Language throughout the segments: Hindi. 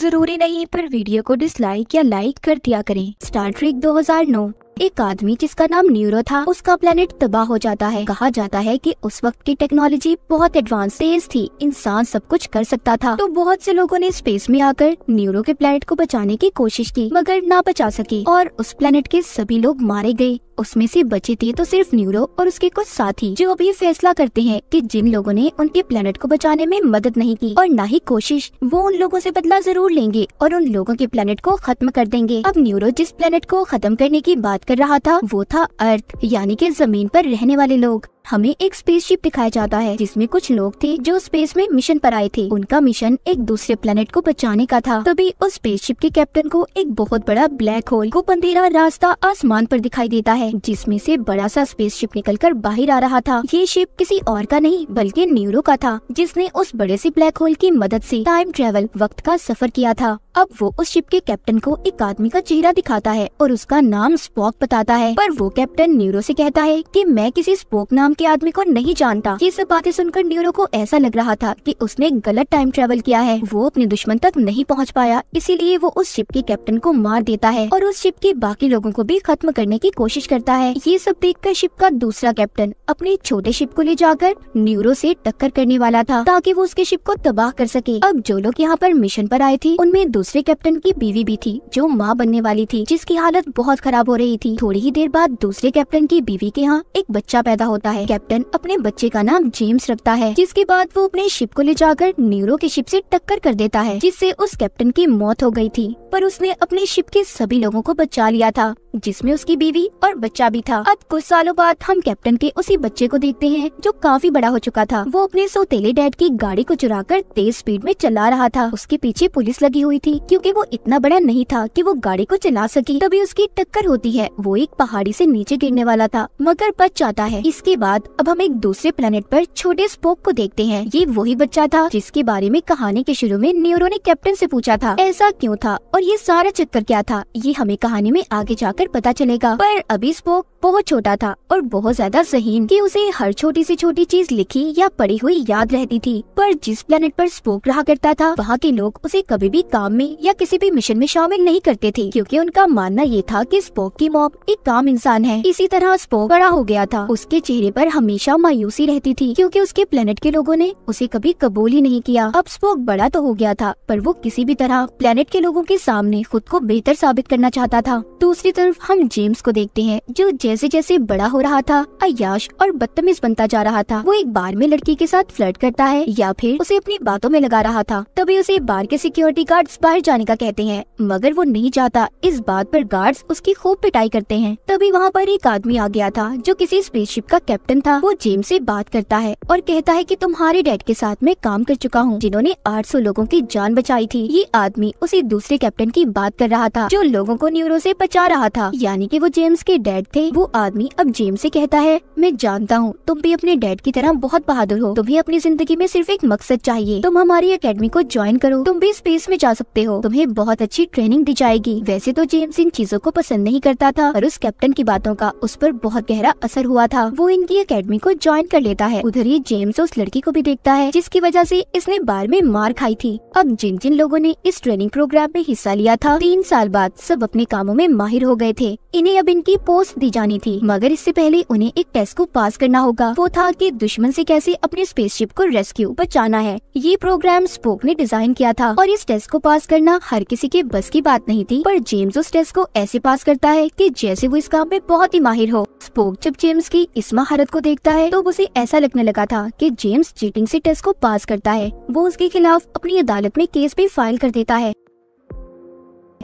जरूरी नहीं पर वीडियो को डिसलाइक या लाइक कर दिया करें स्टार ट्रिक 2009 एक आदमी जिसका नाम न्यूरो था उसका प्लेनेट तबाह हो जाता है कहा जाता है कि उस वक्त की टेक्नोलॉजी बहुत एडवांस तेज थी इंसान सब कुछ कर सकता था तो बहुत से लोगों ने स्पेस में आकर न्यूरो के प्लेनेट को बचाने की कोशिश की मगर ना बचा सके और उस प्लेनेट के सभी लोग मारे गए उसमें से बचे थे तो सिर्फ न्यूरो और उसके कुछ साथी जो अभी फैसला करते हैं कि जिन लोगों ने उनके प्लेनेट को बचाने में मदद नहीं की और न ही कोशिश वो उन लोगों से बदला जरूर लेंगे और उन लोगों के प्लेनेट को खत्म कर देंगे अब न्यूरो जिस प्लेनेट को खत्म करने की बात कर रहा था वो था अर्थ यानी की जमीन पर रहने वाले लोग हमें एक स्पेसशिप दिखाया जाता है जिसमें कुछ लोग थे जो स्पेस में मिशन पर आए थे उनका मिशन एक दूसरे प्लेनेट को बचाने का था तभी उस स्पेसशिप के कैप्टन को एक बहुत बड़ा ब्लैक होल को पंधेरा रास्ता आसमान पर दिखाई देता है जिसमें से बड़ा सा स्पेसशिप निकलकर बाहर आ रहा था ये शिप किसी और का नहीं बल्कि न्यूरो का था जिसने उस बड़े से ब्लैक होल की मदद से टाइम ट्रेवल वक्त का सफर किया था अब वो उस शिप के कैप्टन को एक आदमी का चेहरा दिखाता है और उसका नाम स्पॉक बताता है पर वो कैप्टन न्यूरो से कहता है कि मैं किसी स्पॉक नाम के आदमी को नहीं जानता ये सब बातें सुनकर न्यूरो को ऐसा लग रहा था कि उसने गलत टाइम ट्रेवल किया है वो अपने दुश्मन तक नहीं पहुंच पाया इसीलिए वो उस शिप के कैप्टन को मार देता है और उस शिप के बाकी लोगों को भी खत्म करने की कोशिश करता है ये सब कर शिप का दूसरा कैप्टन अपने छोटे शिप को ले जाकर न्यूरो से टक्कर करने वाला था ताकि वो उसके शिप को तबाह कर सके अब जो लोग यहाँ पर मिशन पर आए थे उनमें दूसरे कैप्टन की बीवी भी थी जो माँ बनने वाली थी जिसकी हालत बहुत खराब हो रही थी थोड़ी ही देर बाद दूसरे कैप्टन की बीवी के यहाँ एक बच्चा पैदा होता है कैप्टन अपने बच्चे का नाम जेम्स रखता है जिसके बाद वो अपने शिप को ले जाकर न्यूरो के शिप से टक्कर कर देता है जिससे उस कैप्टन की मौत हो गई थी पर उसने अपने शिप के सभी लोगों को बचा लिया था जिसमें उसकी बीवी और बच्चा भी था अब कुछ सालों बाद हम कैप्टन के उसी बच्चे को देखते हैं जो काफी बड़ा हो चुका था वो अपने सोतेले डैड की गाड़ी को चुरा कर तेज स्पीड में चला रहा था उसके पीछे पुलिस लगी हुई थी क्योंकि वो इतना बड़ा नहीं था कि वो गाड़ी को चला सके तभी उसकी टक्कर होती है वो एक पहाड़ी से नीचे गिरने वाला था मगर बच जाता है इसके बाद अब हम एक दूसरे प्लेनेट पर छोटे स्पोक को देखते हैं ये वही बच्चा था जिसके बारे में कहानी के शुरू में न्यूरो ने कैप्टन से पूछा था ऐसा क्यों था और ये सारा चक्कर क्या था ये हमें कहानी में आगे जाकर फिर पता चलेगा पर अभी स्पोक बहुत छोटा था और बहुत ज्यादा जहीन कि उसे हर छोटी से छोटी चीज लिखी या पड़ी हुई याद रहती थी पर जिस प्लेनेट पर स्पोक रहा करता था वहाँ के लोग उसे कभी भी काम में या किसी भी मिशन में शामिल नहीं करते थे क्योंकि उनका मानना ये था कि स्पोक की मॉप एक काम इंसान है इसी तरह स्पोक बड़ा हो गया था उसके चेहरे पर हमेशा मायूसी रहती थी क्योंकि उसके प्लेनेट के लोगों ने उसे कभी कबूल ही नहीं किया अब स्पोक बड़ा तो हो गया था पर वो किसी भी तरह प्लेनेट के लोगों के सामने खुद को बेहतर साबित करना चाहता था दूसरी तरफ तरफ हम जेम्स को देखते हैं जो जैसे जैसे बड़ा हो रहा था अयाश और बदतमीज बनता जा रहा था वो एक बार में लड़की के साथ फ्लर्ट करता है या फिर उसे अपनी बातों में लगा रहा था तभी उसे बार के सिक्योरिटी गार्ड बाहर जाने का कहते हैं मगर वो नहीं जाता इस बात पर गार्ड्स उसकी खूब पिटाई करते हैं तभी वहाँ पर एक आदमी आ गया था जो किसी स्पेसशिप का कैप्टन था वो जेम्स ऐसी बात करता है और कहता है की तुम्हारे डैड के साथ में काम कर चुका हूँ जिन्होंने आठ लोगों की जान बचाई थी ये आदमी उसी दूसरे कैप्टन की बात कर रहा था जो लोगों को न्यूरो से बचा रहा था था यानी कि वो जेम्स के डैड थे वो आदमी अब जेम्स से कहता है मैं जानता हूँ तुम भी अपने डैड की तरह बहुत बहादुर हो तुम्हें अपनी जिंदगी में सिर्फ एक मकसद चाहिए तुम हमारी अकेडमी को ज्वाइन करो तुम भी स्पेस में जा सकते हो तुम्हें बहुत अच्छी ट्रेनिंग दी जाएगी वैसे तो जेम्स इन चीजों को पसंद नहीं करता था और उस कैप्टन की बातों का उस पर बहुत गहरा असर हुआ था वो इनकी अकेडमी को ज्वाइन कर लेता है उधर ही जेम्स उस लड़की को भी देखता है जिसकी वजह से इसने बार में मार खाई थी अब जिन जिन लोगों ने इस ट्रेनिंग प्रोग्राम में हिस्सा लिया था तीन साल बाद सब अपने कामों में माहिर हो गए गए थे इन्हें अब इनकी पोस्ट दी जानी थी मगर इससे पहले उन्हें एक टेस्ट को पास करना होगा वो था कि दुश्मन से कैसे अपने स्पेसशिप को रेस्क्यू बचाना है ये प्रोग्राम स्पोक ने डिजाइन किया था और इस टेस्ट को पास करना हर किसी के बस की बात नहीं थी पर जेम्स उस टेस्ट को ऐसे पास करता है कि जैसे वो इस काम में बहुत ही माहिर हो स्पोक जब जेम्स की इस महारत को देखता है तो उसे ऐसा लगने लगा था कि जेम्स चीटिंग से टेस्ट को पास करता है वो उसके खिलाफ अपनी अदालत में केस भी फाइल कर देता है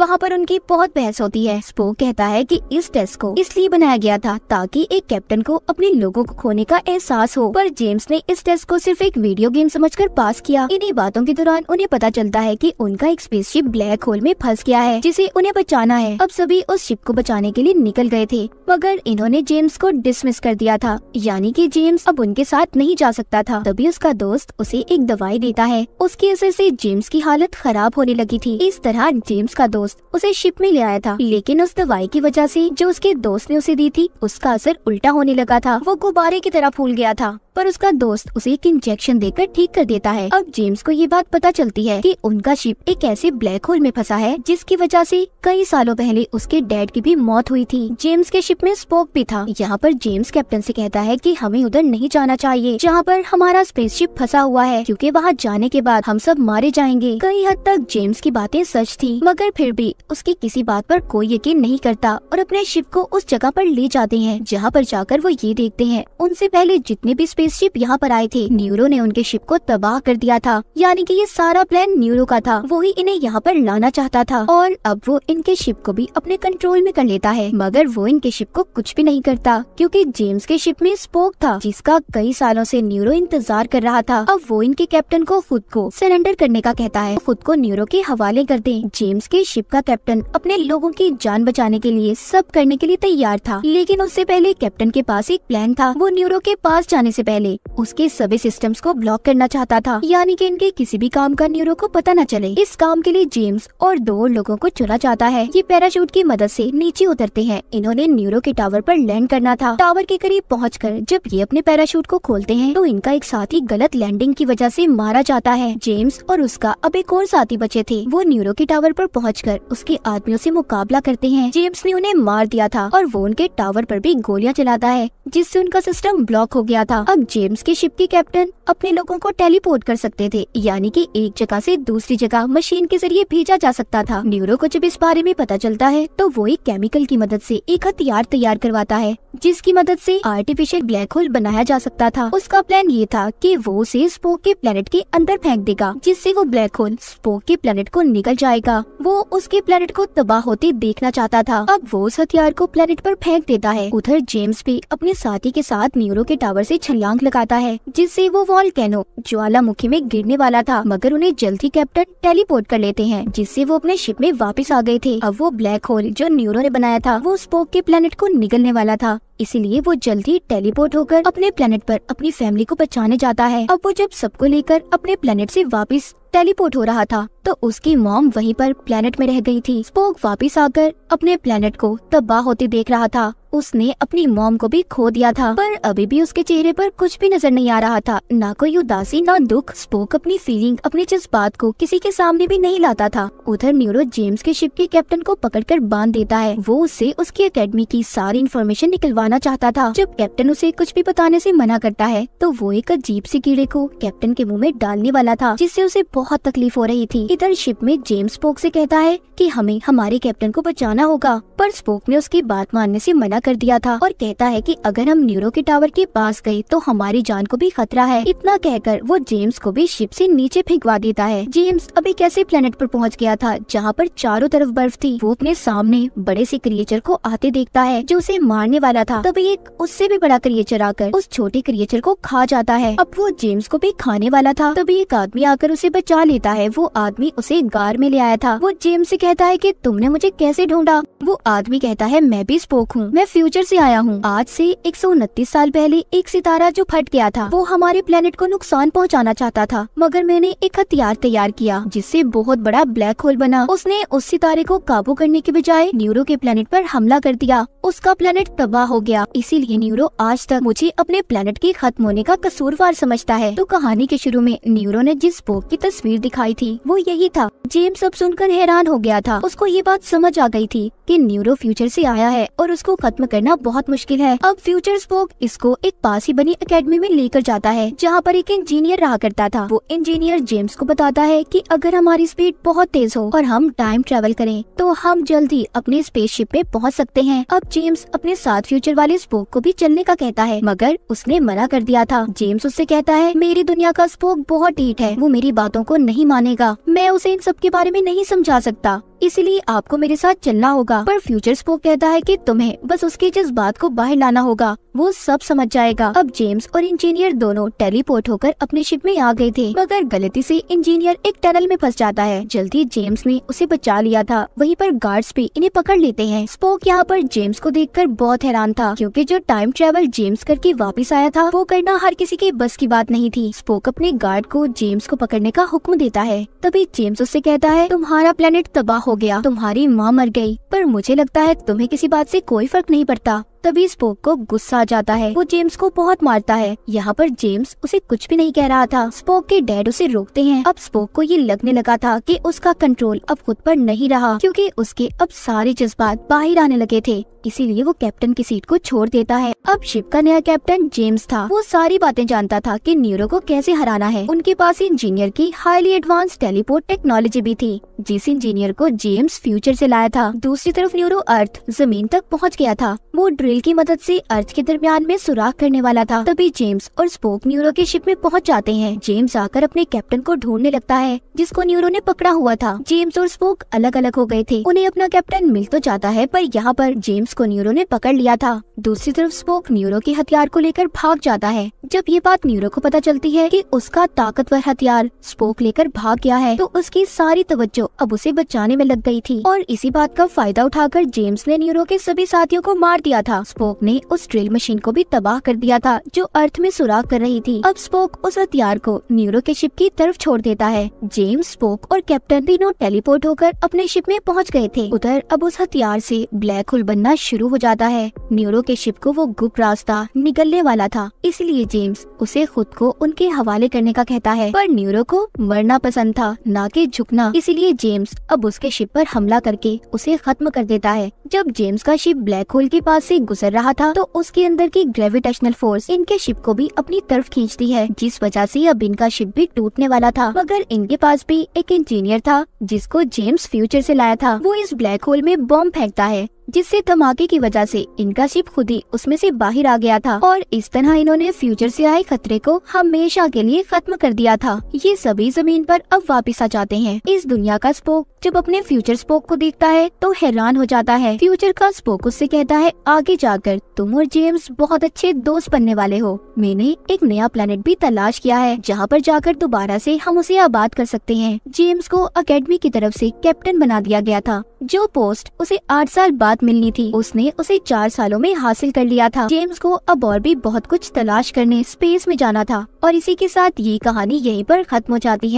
वहाँ पर उनकी बहुत बहस होती है स्पो कहता है कि इस टेस्ट को इसलिए बनाया गया था ताकि एक कैप्टन को अपने लोगों को खोने का एहसास हो पर जेम्स ने इस टेस्ट को सिर्फ एक वीडियो गेम समझकर पास किया इन्हीं बातों के दौरान उन्हें पता चलता है की उनका एक स्पेसशिप ब्लैक होल में फंस गया है जिसे उन्हें बचाना है अब सभी उस शिप को बचाने के लिए निकल गए थे मगर इन्होंने जेम्स को डिसमिस कर दिया था यानी कि जेम्स अब उनके साथ नहीं जा सकता था तभी उसका दोस्त उसे एक दवाई देता है उसके असर से जेम्स की हालत खराब होने लगी थी इस तरह जेम्स का दोस्त दोस्त उसे शिप में ले आया था लेकिन उस दवाई की वजह से जो उसके दोस्त ने उसे दी थी उसका असर उल्टा होने लगा था वो गुब्बारे की तरह फूल गया था पर उसका दोस्त उसे एक इंजेक्शन देकर ठीक कर देता है अब जेम्स को ये बात पता चलती है कि उनका शिप एक ऐसे ब्लैक होल में फंसा है जिसकी वजह से कई सालों पहले उसके डैड की भी मौत हुई थी जेम्स के शिप में स्पोक भी था यहाँ पर जेम्स कैप्टन से कहता है कि हमें उधर नहीं जाना चाहिए जहाँ पर हमारा स्पेस शिप फंसा हुआ है क्योंकि वहाँ जाने के बाद हम सब मारे जाएंगे कई हद तक जेम्स की बातें सच थी मगर फिर भी उसकी किसी बात पर कोई यकीन नहीं करता और अपने शिप को उस जगह पर ले जाते हैं जहाँ पर जाकर वो ये देखते हैं उनसे पहले जितने भी स्पेस स्पेसशिप यहाँ पर आए थे न्यूरो ने उनके शिप को तबाह कर दिया था यानी कि ये सारा प्लान न्यूरो का था वो ही इन्हें यहाँ पर लाना चाहता था और अब वो इनके शिप को भी अपने कंट्रोल में कर लेता है मगर वो इनके शिप को कुछ भी नहीं करता क्योंकि जेम्स के शिप में स्पोक था जिसका कई सालों से न्यूरो इंतजार कर रहा था अब वो इनके कैप्टन को खुद को सरेंडर करने का कहता है खुद को न्यूरो के हवाले कर दे जेम्स के शिप का कैप्टन अपने लोगों की जान बचाने के लिए सब करने के लिए तैयार था लेकिन उससे पहले कैप्टन के पास एक प्लान था वो न्यूरो के पास जाने से पहले पहले उसके सभी सिस्टम्स को ब्लॉक करना चाहता था यानी कि इनके किसी भी काम का न्यूरो को पता न चले इस काम के लिए जेम्स और दो लोगों को चुना जाता है ये पैराशूट की मदद से नीचे उतरते हैं इन्होंने न्यूरो के टावर पर लैंड करना था टावर के करीब कर जब ये अपने पैराशूट को खोलते हैं तो इनका एक साथी गलत लैंडिंग की वजह से मारा जाता है जेम्स और उसका अब एक और साथी बचे थे वो न्यूरो के टावर पर कर उसके आदमियों से मुकाबला करते हैं जेम्स ने उन्हें मार दिया था और वो उनके टावर पर भी गोलियां चलाता है जिससे उनका सिस्टम ब्लॉक हो गया था अब तक जेम्स के शिप के कैप्टन अपने लोगों को टेलीपोर्ट कर सकते थे यानी कि एक जगह से दूसरी जगह मशीन के जरिए भेजा जा सकता था न्यूरो को जब इस बारे में पता चलता है तो वो एक केमिकल की मदद से एक हथियार तैयार करवाता है जिसकी मदद से आर्टिफिशियल ब्लैक होल बनाया जा सकता था उसका प्लान ये था कि वो उसे स्पोक के प्लेनेट के अंदर फेंक देगा जिससे वो ब्लैक होल स्पोक के प्लेनेट को निकल जाएगा वो उसके प्लेनेट को तबाह होते देखना चाहता था अब वो उस हथियार को प्लेनेट पर फेंक देता है उधर जेम्स भी अपने साथी के साथ न्यूरो के टावर से छल छलांग लगाता है जिससे वो वॉल कैनो ज्वालामुखी में गिरने वाला था मगर उन्हें जल्द ही कैप्टन टेलीपोर्ट कर लेते हैं जिससे वो अपने शिप में वापस आ गए थे अब वो ब्लैक होल जो न्यूरो ने बनाया था वो स्पोक के प्लेनेट को निगलने वाला था इसीलिए वो जल्द ही टेलीपोर्ट होकर अपने प्लेनेट पर अपनी फैमिली को बचाने जाता है अब वो जब सबको लेकर अपने प्लेनेट से वापस टेलीपोर्ट हो रहा था तो उसकी मॉम वहीं पर प्लेनेट में रह गई थी स्पोक वापस आकर अपने प्लेनेट को तबाह होते देख रहा था उसने अपनी मॉम को भी खो दिया था पर अभी भी उसके चेहरे पर कुछ भी नजर नहीं आ रहा था ना कोई उदासी ना दुख स्पोक अपनी फीलिंग अपने जज्बात को किसी के सामने भी नहीं लाता था उधर न्यूरो जेम्स के शिप के कैप्टन को पकड़कर बांध देता है वो उससे उसकी अकेडमी की सारी इन्फॉर्मेशन निकलवाना चाहता था जब कैप्टन उसे कुछ भी बताने ऐसी मना करता है तो वो एक अजीब सी कीड़े को कैप्टन के मुँह में डालने वाला था जिससे उसे बहुत तकलीफ हो रही थी इधर शिप में जेम्स स्पोक से कहता है कि हमें हमारे कैप्टन को बचाना होगा पर स्पोक ने उसकी बात मानने से मना कर दिया था और कहता है कि अगर हम न्यूरो के टावर के पास गए तो हमारी जान को भी खतरा है इतना कहकर वो जेम्स को भी शिप से नीचे फेंकवा देता है जेम्स अब एक ऐसे प्लेनेट पर पहुंच गया था जहाँ पर चारों तरफ बर्फ थी वो अपने सामने बड़े से क्रिएचर को आते देखता है जो उसे मारने वाला था तभी एक उससे भी बड़ा क्रिएचर आकर उस छोटे क्रिएचर को खा जाता है अब वो जेम्स को भी खाने वाला था तभी एक आदमी आकर उसे बच बचा लेता है वो आदमी उसे गार में ले आया था वो जेम से कहता है कि तुमने मुझे कैसे ढूंढा वो आदमी कहता है मैं भी स्पोक हूँ मैं फ्यूचर से आया हूँ आज से एक साल पहले एक सितारा जो फट गया था वो हमारे प्लेनेट को नुकसान पहुँचाना चाहता था मगर मैंने एक हथियार तैयार किया जिससे बहुत बड़ा ब्लैक होल बना उसने उस सितारे को काबू करने के बजाय न्यूरो के प्लेनेट पर हमला कर दिया उसका प्लेनेट तबाह हो गया इसीलिए न्यूरो आज तक मुझे अपने प्लेनेट के खत्म होने का कसूरवार समझता है तो कहानी के शुरू में न्यूरो ने जिस स्पोक की तस्वीर तस्वीर दिखाई थी वो यही था जेम्स अब सुनकर हैरान हो गया था उसको ये बात समझ आ गई थी कि न्यूरो फ्यूचर से आया है और उसको खत्म करना बहुत मुश्किल है अब फ्यूचर स्पोक इसको एक पास ही बनी अकेडमी में लेकर जाता है जहाँ पर एक इंजीनियर रहा करता था वो इंजीनियर जेम्स को बताता है की अगर हमारी स्पीड बहुत तेज हो और हम टाइम ट्रेवल करें तो हम जल्द ही अपने शिप में पहुँच सकते हैं अब जेम्स अपने साथ फ्यूचर वाले स्पोक को भी चलने का कहता है मगर उसने मना कर दिया था जेम्स उससे कहता है मेरी दुनिया का स्पोक बहुत डीट है वो मेरी बातों को नहीं मानेगा मैं उसे इन सब के बारे में नहीं समझा सकता इसलिए आपको मेरे साथ चलना होगा पर फ्यूचर स्पोक कहता है कि तुम्हें बस उसके जिस बात को बाहर लाना होगा वो सब समझ जाएगा अब जेम्स और इंजीनियर दोनों टेलीपोर्ट होकर अपने शिप में आ गए थे मगर गलती से इंजीनियर एक टनल में फंस जाता है जल्दी जेम्स ने उसे बचा लिया था वहीं पर गार्ड्स भी इन्हें पकड़ लेते हैं स्पोक यहाँ पर जेम्स को देखकर बहुत हैरान था क्योंकि जो टाइम ट्रेवल जेम्स करके वापस आया था वो करना हर किसी के बस की बात नहीं थी स्पोक अपने गार्ड को जेम्स को पकड़ने का हुक्म देता है तभी जेम्स उससे कहता है तुम्हारा प्लेनेट तबाह हो गया तुम्हारी माँ मर गई पर मुझे लगता है तुम्हें किसी बात से कोई फर्क नहीं पड़ता तभी स्पोक को गुस्सा आ जाता है वो जेम्स को बहुत मारता है यहाँ पर जेम्स उसे कुछ भी नहीं कह रहा था स्पोक के डैड उसे रोकते हैं अब स्पोक को ये लगने लगा था कि उसका कंट्रोल अब खुद पर नहीं रहा क्योंकि उसके अब सारे जज्बात बाहर आने लगे थे इसीलिए वो कैप्टन की सीट को छोड़ देता है अब शिप का नया कैप्टन जेम्स था वो सारी बातें जानता था कि न्यूरो को कैसे हराना है उनके पास इंजीनियर की हाईली एडवांस टेलीपोर्ट टेक्नोलॉजी भी थी जिस इंजीनियर को जेम्स फ्यूचर से लाया था दूसरी तरफ न्यूरो अर्थ जमीन तक पहुँच गया था वो ड्रीम ड्रिल की मदद से अर्थ के दरमियान में सुराख करने वाला था तभी जेम्स और स्पोक न्यूरो के शिप में पहुंच जाते हैं जेम्स आकर अपने कैप्टन को ढूंढने लगता है जिसको न्यूरो ने पकड़ा हुआ था जेम्स और स्पोक अलग अलग हो गए थे उन्हें अपना कैप्टन मिल तो जाता है पर यहाँ पर जेम्स को न्यूरो ने पकड़ लिया था दूसरी तरफ स्पोक न्यूरो के हथियार को लेकर भाग जाता है जब ये बात न्यूरो को पता चलती है कि उसका ताकतवर हथियार स्पोक लेकर भाग गया है तो उसकी सारी तवज्जो अब उसे बचाने में लग गई थी और इसी बात का फायदा उठाकर जेम्स ने न्यूरो के सभी साथियों को मार दिया था था स्पोक ने उस ड्रिल मशीन को भी तबाह कर दिया था जो अर्थ में सुराग कर रही थी अब स्पोक उस हथियार को न्यूरो के शिप की तरफ छोड़ देता है जेम्स स्पोक और कैप्टन तीनों टेलीपोर्ट होकर अपने शिप में पहुंच गए थे उधर अब उस हथियार से ब्लैक होल बनना शुरू हो जाता है न्यूरो के शिप को वो गुप्त रास्ता निकलने वाला था इसलिए जेम्स उसे खुद को उनके हवाले करने का कहता है पर न्यूरो को मरना पसंद था न कि झुकना इसलिए जेम्स अब उसके शिप पर हमला करके उसे खत्म कर देता है जब जेम्स का शिप ब्लैक होल के पास से गुजर रहा था तो उसके अंदर की ग्रेविटेशनल फोर्स इनके शिप को भी अपनी तरफ खींचती है जिस वजह से अब इनका शिप भी टूटने वाला था मगर इनके पास भी एक इंजीनियर था जिसको जेम्स फ्यूचर से लाया था वो इस ब्लैक होल में बॉम्ब फेंकता है जिससे धमाके की वजह से इनका शिप खुद ही उसमें से बाहर आ गया था और इस तरह इन्होंने फ्यूचर से आए खतरे को हमेशा के लिए खत्म कर दिया था ये सभी जमीन पर अब वापस आ जाते हैं इस दुनिया का स्पोक जब अपने फ्यूचर स्पोक को देखता है तो हैरान हो जाता है फ्यूचर का स्पोक उससे कहता है आगे जाकर तुम और जेम्स बहुत अच्छे दोस्त बनने वाले हो मैंने एक नया प्लेनेट भी तलाश किया है जहाँ पर जाकर दोबारा से हम उसे आबाद कर सकते हैं जेम्स को अकेडमी की तरफ से कैप्टन बना दिया गया था जो पोस्ट उसे आठ साल बाद साथ मिलनी थी उसने उसे चार सालों में हासिल कर लिया था जेम्स को अब और भी बहुत कुछ तलाश करने स्पेस में जाना था और इसी के साथ ये कहानी यहीं पर खत्म हो जाती है